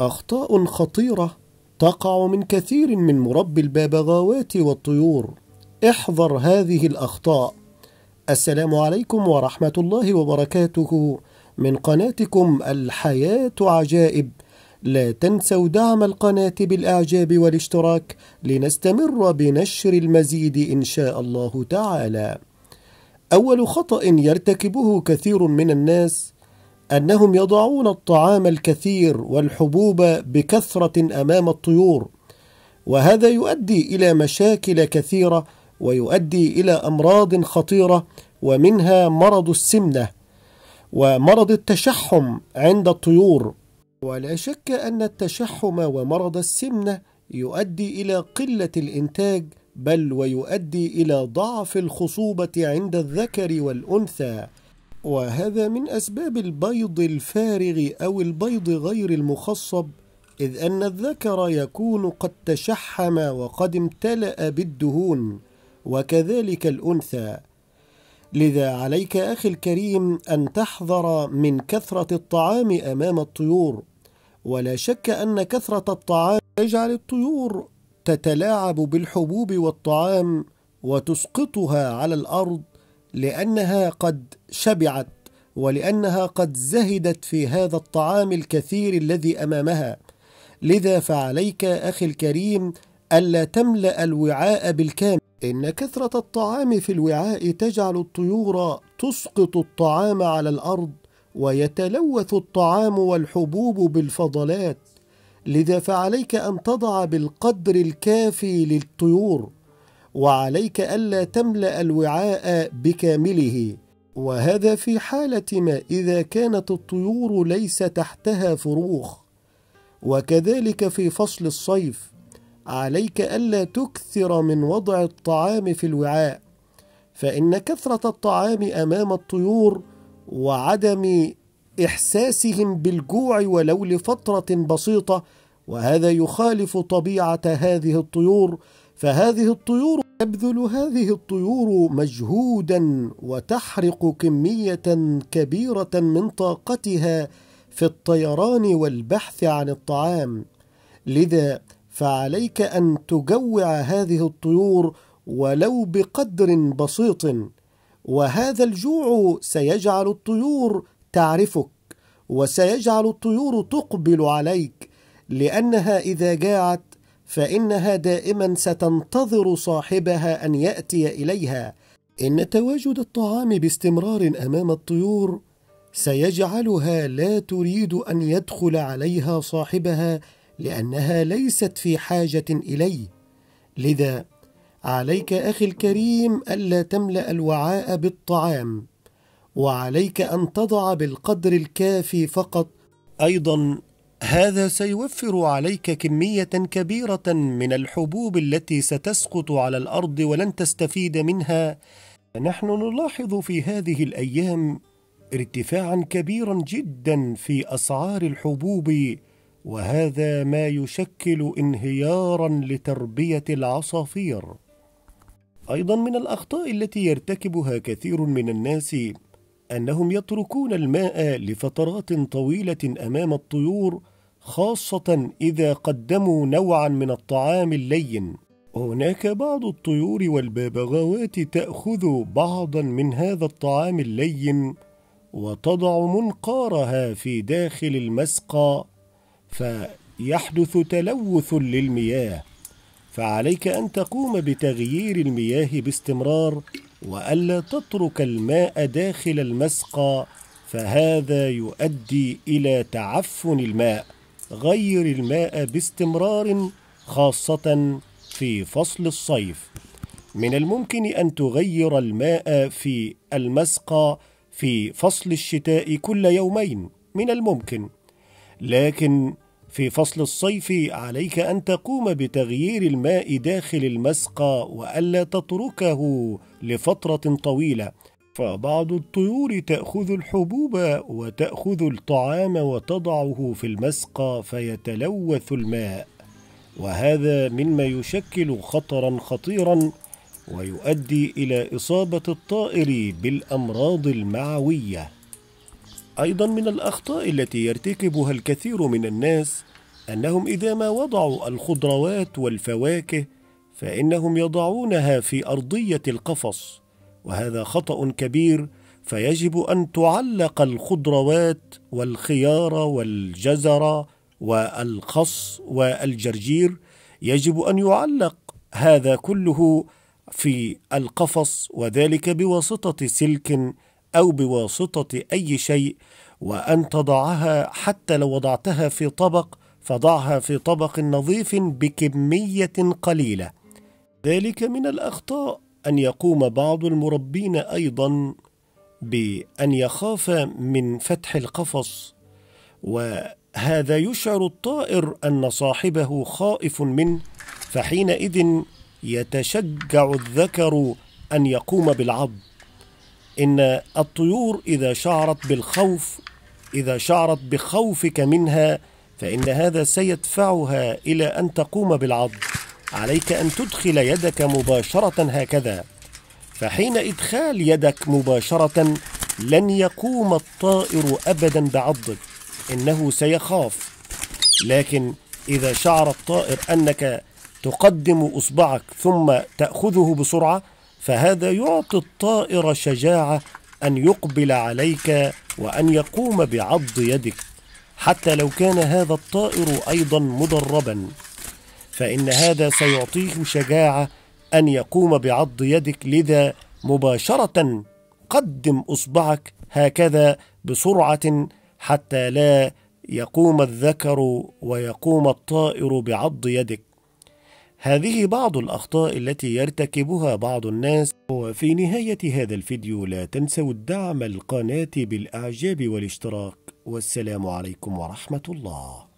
أخطاء خطيرة تقع من كثير من مربي الببغاوات والطيور احذر هذه الأخطاء السلام عليكم ورحمة الله وبركاته من قناتكم الحياة عجائب لا تنسوا دعم القناة بالإعجاب والاشتراك لنستمر بنشر المزيد إن شاء الله تعالى أول خطأ يرتكبه كثير من الناس أنهم يضعون الطعام الكثير والحبوب بكثرة أمام الطيور وهذا يؤدي إلى مشاكل كثيرة ويؤدي إلى أمراض خطيرة ومنها مرض السمنة ومرض التشحم عند الطيور ولا شك أن التشحم ومرض السمنة يؤدي إلى قلة الإنتاج بل ويؤدي إلى ضعف الخصوبة عند الذكر والأنثى وهذا من أسباب البيض الفارغ أو البيض غير المخصب إذ أن الذكر يكون قد تشحم وقد امتلأ بالدهون وكذلك الأنثى لذا عليك أخي الكريم أن تحذر من كثرة الطعام أمام الطيور ولا شك أن كثرة الطعام تجعل الطيور تتلاعب بالحبوب والطعام وتسقطها على الأرض لانها قد شبعت ولانها قد زهدت في هذا الطعام الكثير الذي امامها لذا فعليك اخي الكريم الا تملا الوعاء بالكامل ان كثره الطعام في الوعاء تجعل الطيور تسقط الطعام على الارض ويتلوث الطعام والحبوب بالفضلات لذا فعليك ان تضع بالقدر الكافي للطيور وعليك ألا تملأ الوعاء بكامله وهذا في حالة ما إذا كانت الطيور ليس تحتها فروخ وكذلك في فصل الصيف عليك ألا تكثر من وضع الطعام في الوعاء فإن كثرة الطعام أمام الطيور وعدم إحساسهم بالجوع ولو لفترة بسيطة وهذا يخالف طبيعة هذه الطيور فهذه الطيور تبذل هذه الطيور مجهودا وتحرق كميه كبيره من طاقتها في الطيران والبحث عن الطعام لذا فعليك ان تجوع هذه الطيور ولو بقدر بسيط وهذا الجوع سيجعل الطيور تعرفك وسيجعل الطيور تقبل عليك لانها اذا جاعت فإنها دائما ستنتظر صاحبها أن يأتي إليها إن تواجد الطعام باستمرار أمام الطيور سيجعلها لا تريد أن يدخل عليها صاحبها لأنها ليست في حاجة إليه لذا عليك أخي الكريم ألا تملأ الوعاء بالطعام وعليك أن تضع بالقدر الكافي فقط أيضا هذا سيوفر عليك كمية كبيرة من الحبوب التي ستسقط على الأرض ولن تستفيد منها نحن نلاحظ في هذه الأيام ارتفاعا كبيرا جدا في أسعار الحبوب وهذا ما يشكل انهيارا لتربية العصافير أيضا من الأخطاء التي يرتكبها كثير من الناس أنهم يتركون الماء لفترات طويلة أمام الطيور خاصة إذا قدموا نوعا من الطعام اللين هناك بعض الطيور والببغاوات تأخذ بعضا من هذا الطعام اللين وتضع منقارها في داخل المسقى فيحدث تلوث للمياه فعليك أن تقوم بتغيير المياه باستمرار وألا تترك الماء داخل المسقى فهذا يؤدي إلى تعفن الماء غير الماء باستمرار خاصة في فصل الصيف من الممكن أن تغير الماء في المسقى في فصل الشتاء كل يومين من الممكن لكن في فصل الصيف عليك أن تقوم بتغيير الماء داخل المسقى وألا تتركه لفترة طويلة فبعض الطيور تأخذ الحبوب وتأخذ الطعام وتضعه في المسقى فيتلوث الماء وهذا مما يشكل خطرا خطيرا ويؤدي إلى إصابة الطائر بالأمراض المعوية أيضا من الأخطاء التي يرتكبها الكثير من الناس أنهم إذا ما وضعوا الخضروات والفواكه فإنهم يضعونها في أرضية القفص وهذا خطا كبير فيجب ان تعلق الخضروات والخيار والجزر والخص والجرجير يجب ان يعلق هذا كله في القفص وذلك بواسطه سلك او بواسطه اي شيء وان تضعها حتى لو وضعتها في طبق فضعها في طبق نظيف بكميه قليله ذلك من الاخطاء أن يقوم بعض المربين أيضا بأن يخاف من فتح القفص وهذا يشعر الطائر أن صاحبه خائف منه فحينئذ يتشجع الذكر أن يقوم بالعض إن الطيور إذا شعرت بالخوف إذا شعرت بخوفك منها فإن هذا سيدفعها إلى أن تقوم بالعض عليك أن تدخل يدك مباشرة هكذا فحين إدخال يدك مباشرة لن يقوم الطائر أبدا بعضك إنه سيخاف لكن إذا شعر الطائر أنك تقدم إصبعك ثم تأخذه بسرعة فهذا يعطي الطائر شجاعة أن يقبل عليك وأن يقوم بعض يدك حتى لو كان هذا الطائر أيضا مدربا فإن هذا سيعطيه شجاعة أن يقوم بعض يدك لذا مباشرة قدم إصبعك هكذا بسرعة حتى لا يقوم الذكر ويقوم الطائر بعض يدك هذه بعض الأخطاء التي يرتكبها بعض الناس وفي نهاية هذا الفيديو لا تنسوا الدعم القناة بالأعجاب والاشتراك والسلام عليكم ورحمة الله